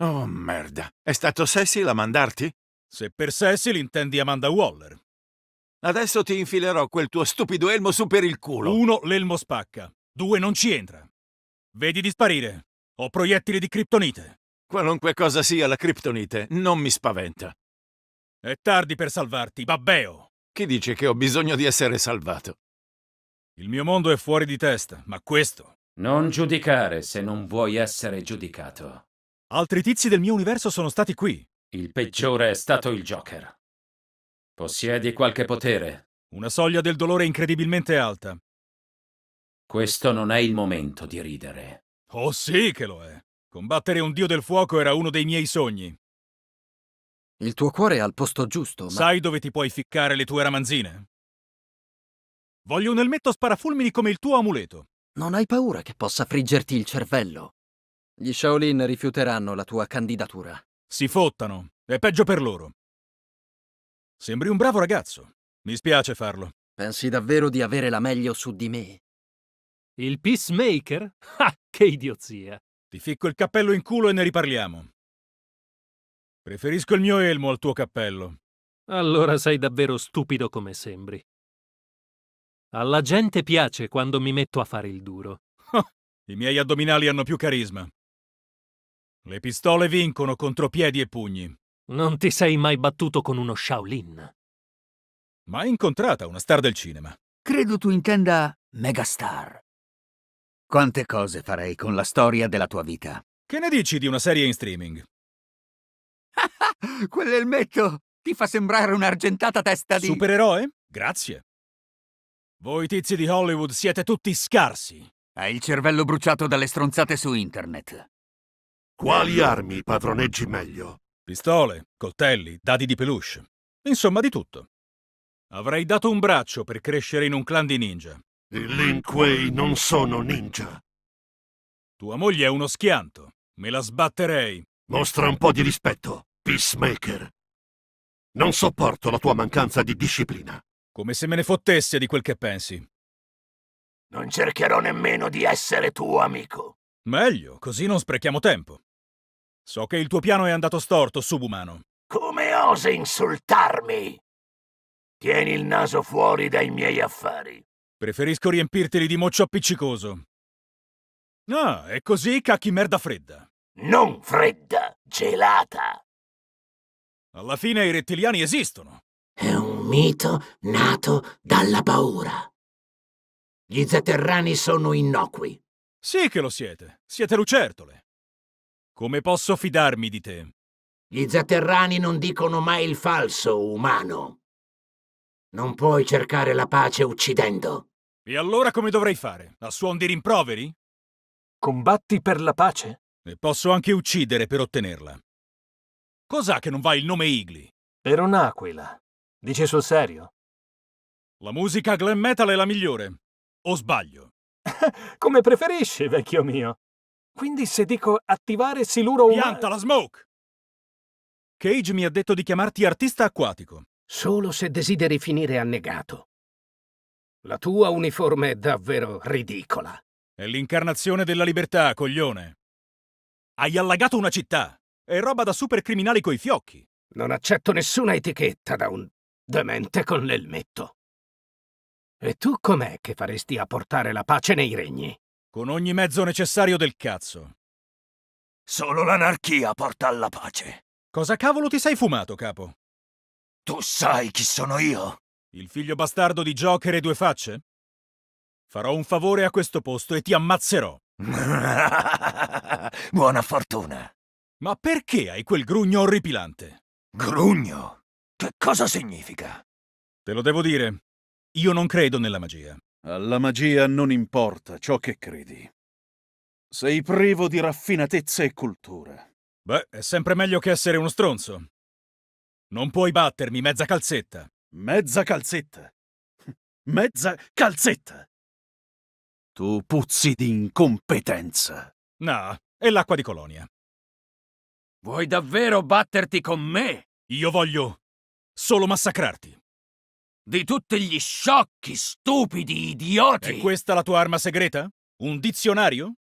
Oh, merda. È stato Cecil a mandarti? Se per Cecil intendi Amanda Waller. Adesso ti infilerò quel tuo stupido elmo su per il culo. Uno, l'elmo spacca. Due, non ci entra. Vedi di sparire. Ho proiettili di criptonite. Qualunque cosa sia la criptonite, non mi spaventa. È tardi per salvarti, babbeo. Chi dice che ho bisogno di essere salvato? Il mio mondo è fuori di testa, ma questo... Non giudicare se non vuoi essere giudicato. Altri tizi del mio universo sono stati qui. Il peggiore è stato il Joker. Possiedi qualche potere. Una soglia del dolore incredibilmente alta. Questo non è il momento di ridere. Oh sì che lo è. Combattere un dio del fuoco era uno dei miei sogni. Il tuo cuore è al posto giusto, ma... Sai dove ti puoi ficcare le tue ramanzine? Voglio un elmetto sparafulmini come il tuo amuleto. Non hai paura che possa friggerti il cervello? Gli Shaolin rifiuteranno la tua candidatura. Si fottano. È peggio per loro. Sembri un bravo ragazzo. Mi spiace farlo. Pensi davvero di avere la meglio su di me? Il Peacemaker? Ah, che idiozia. Ti ficco il cappello in culo e ne riparliamo. Preferisco il mio elmo al tuo cappello. Allora sei davvero stupido come sembri. Alla gente piace quando mi metto a fare il duro. I miei addominali hanno più carisma. Le pistole vincono contro piedi e pugni. Non ti sei mai battuto con uno Shaolin? Ma hai incontrata una star del cinema. Credo tu intenda megastar. Quante cose farei con la storia della tua vita. Che ne dici di una serie in streaming? Quell'elmetto ti fa sembrare un'argentata testa di... Supereroe? Grazie. Voi tizi di Hollywood siete tutti scarsi. Hai il cervello bruciato dalle stronzate su internet. Quali armi padroneggi meglio? Pistole, coltelli, dadi di peluche. Insomma, di tutto. Avrei dato un braccio per crescere in un clan di ninja. I Lin Kuei non sono ninja. Tua moglie è uno schianto. Me la sbatterei. Mostra un po' di rispetto, Peacemaker. Non sopporto la tua mancanza di disciplina. Come se me ne fottesse di quel che pensi. Non cercherò nemmeno di essere tuo amico. Meglio, così non sprechiamo tempo. So che il tuo piano è andato storto, subumano. Come osi insultarmi? Tieni il naso fuori dai miei affari. Preferisco riempirteli di moccio appiccicoso. Ah, è così cacchi merda fredda. Non fredda, gelata. Alla fine i rettiliani esistono. È un mito nato dalla paura. Gli zaterrani sono innocui. Sì che lo siete. Siete lucertole. Come posso fidarmi di te? Gli zaterrani non dicono mai il falso, umano. Non puoi cercare la pace uccidendo. E allora come dovrei fare? A suon di rimproveri? Combatti per la pace? E posso anche uccidere per ottenerla. Cos'ha che non va il nome Igli? Per un'aquila. Dici sul serio? La musica glam metal è la migliore. O sbaglio? come preferisci, vecchio mio. Quindi se dico attivare siluro Pianta la Smoke! Cage mi ha detto di chiamarti artista acquatico. Solo se desideri finire annegato. La tua uniforme è davvero ridicola. È l'incarnazione della libertà, coglione. Hai allagato una città. È roba da supercriminali coi fiocchi. Non accetto nessuna etichetta da un demente con l'elmetto. E tu com'è che faresti a portare la pace nei regni? Con ogni mezzo necessario del cazzo. Solo l'anarchia porta alla pace. Cosa cavolo ti sei fumato, capo? Tu sai chi sono io? Il figlio bastardo di Joker e due facce? Farò un favore a questo posto e ti ammazzerò. Buona fortuna. Ma perché hai quel grugno orripilante? Grugno? Che cosa significa? Te lo devo dire. Io non credo nella magia. Alla magia non importa ciò che credi. Sei privo di raffinatezza e cultura. Beh, è sempre meglio che essere uno stronzo. Non puoi battermi, mezza calzetta. Mezza calzetta. Mezza calzetta. Tu puzzi di incompetenza. No, è l'acqua di colonia. Vuoi davvero batterti con me? Io voglio solo massacrarti di tutti gli sciocchi, stupidi, idioti! E questa la tua arma segreta? Un dizionario?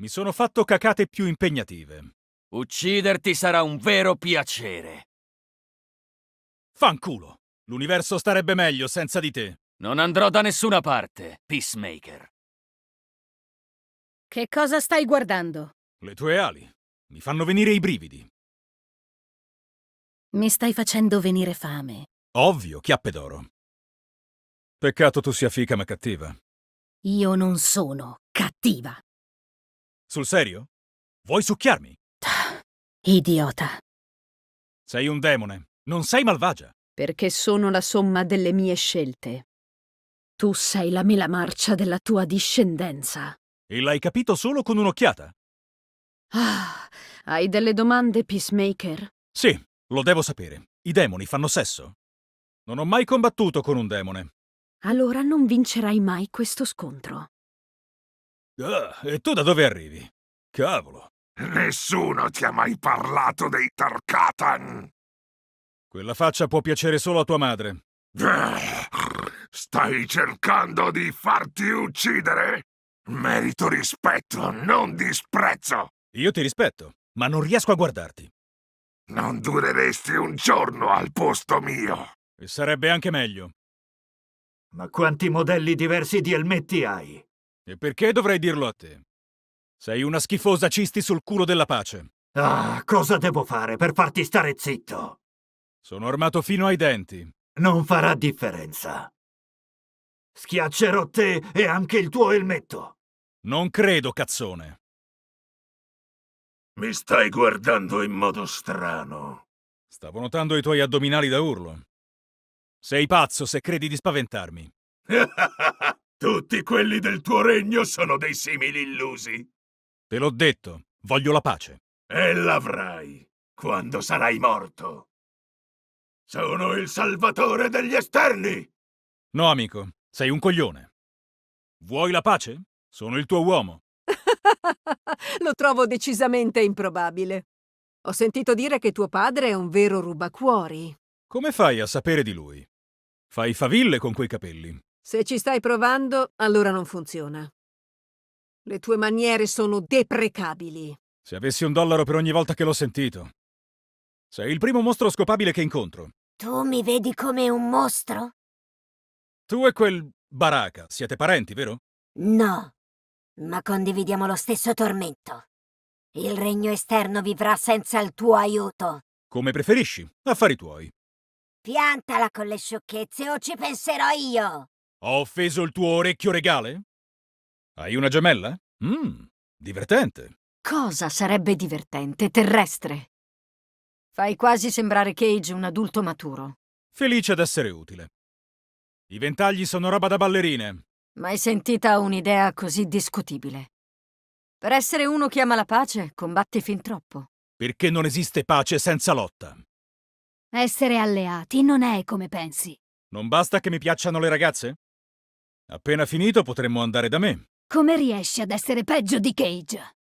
Mi sono fatto cacate più impegnative. Ucciderti sarà un vero piacere. Fanculo! L'universo starebbe meglio senza di te. Non andrò da nessuna parte, Peacemaker. Che cosa stai guardando? Le tue ali. Mi fanno venire i brividi. Mi stai facendo venire fame. Ovvio, chiappe d'oro. Peccato tu sia fica ma cattiva. Io non sono cattiva. Sul serio? Vuoi succhiarmi? Idiota. Sei un demone, non sei malvagia. Perché sono la somma delle mie scelte. Tu sei la mela marcia della tua discendenza. E l'hai capito solo con un'occhiata? Ah, hai delle domande, Peacemaker? Sì, lo devo sapere. I demoni fanno sesso. Non ho mai combattuto con un demone. Allora non vincerai mai questo scontro. Ah, e tu da dove arrivi? Cavolo. Nessuno ti ha mai parlato dei Tarkatan! Quella faccia può piacere solo a tua madre. Stai cercando di farti uccidere? Merito rispetto, non disprezzo! Io ti rispetto, ma non riesco a guardarti. Non dureresti un giorno al posto mio. E sarebbe anche meglio. Ma quanti modelli diversi di elmetti hai? E perché dovrei dirlo a te? Sei una schifosa cisti sul culo della pace. Ah, cosa devo fare per farti stare zitto? Sono armato fino ai denti. Non farà differenza. Schiaccerò te e anche il tuo elmetto. Non credo, cazzone. Mi stai guardando in modo strano. Stavo notando i tuoi addominali da urlo. Sei pazzo se credi di spaventarmi. Tutti quelli del tuo regno sono dei simili illusi. Te l'ho detto, voglio la pace. E l'avrai, quando sarai morto. Sono il salvatore degli esterni! No, amico, sei un coglione. Vuoi la pace? Sono il tuo uomo. Lo trovo decisamente improbabile. Ho sentito dire che tuo padre è un vero rubacuori. Come fai a sapere di lui? Fai faville con quei capelli. Se ci stai provando, allora non funziona. Le tue maniere sono deprecabili. Se avessi un dollaro per ogni volta che l'ho sentito. Sei il primo mostro scopabile che incontro. Tu mi vedi come un mostro? Tu e quel Baraka siete parenti, vero? No, ma condividiamo lo stesso tormento. Il regno esterno vivrà senza il tuo aiuto. Come preferisci, affari tuoi. Piantala con le sciocchezze o ci penserò io! Ho offeso il tuo orecchio regale? Hai una gemella? Mmm, divertente. Cosa sarebbe divertente, terrestre? Fai quasi sembrare Cage un adulto maturo. Felice d'essere utile. I ventagli sono roba da ballerine. Mai sentita un'idea così discutibile. Per essere uno che ama la pace, combatti fin troppo. Perché non esiste pace senza lotta. Essere alleati non è come pensi. Non basta che mi piacciono le ragazze? Appena finito potremmo andare da me. Come riesci ad essere peggio di Cage?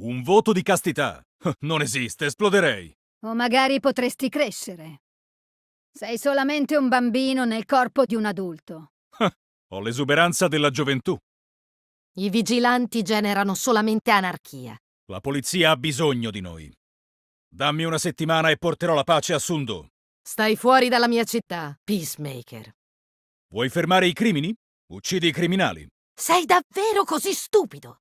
Un voto di castità. Non esiste, esploderei. O magari potresti crescere. Sei solamente un bambino nel corpo di un adulto. Ho l'esuberanza della gioventù. I vigilanti generano solamente anarchia. La polizia ha bisogno di noi. Dammi una settimana e porterò la pace a Sundu. Stai fuori dalla mia città, Peacemaker. Vuoi fermare i crimini? Uccidi i criminali. Sei davvero così stupido?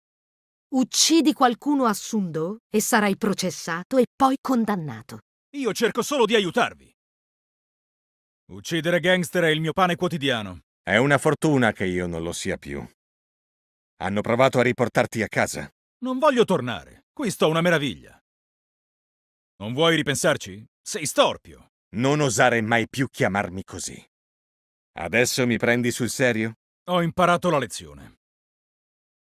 Uccidi qualcuno a Sundo e sarai processato e poi condannato. Io cerco solo di aiutarvi. Uccidere gangster è il mio pane quotidiano. È una fortuna che io non lo sia più. Hanno provato a riportarti a casa. Non voglio tornare. Qui sto una meraviglia. Non vuoi ripensarci? Sei storpio. Non osare mai più chiamarmi così. Adesso mi prendi sul serio? Ho imparato la lezione.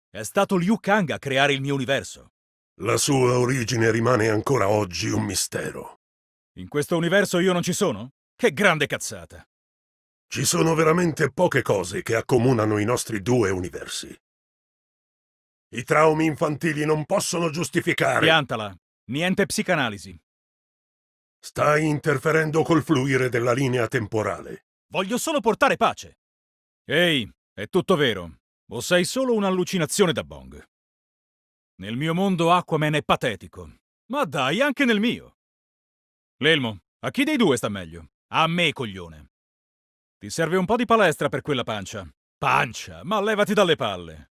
È stato Liu Kang a creare il mio universo. La sua origine rimane ancora oggi un mistero. In questo universo io non ci sono? Che grande cazzata! Ci sono veramente poche cose che accomunano i nostri due universi. I traumi infantili non possono giustificare... Piantala! Niente psicanalisi. Stai interferendo col fluire della linea temporale. Voglio solo portare pace. Ehi, è tutto vero. O sei solo un'allucinazione da Bong? Nel mio mondo Aquaman è patetico. Ma dai, anche nel mio. L'elmo, a chi dei due sta meglio? A me, coglione. Ti serve un po' di palestra per quella pancia. Pancia, ma levati dalle palle.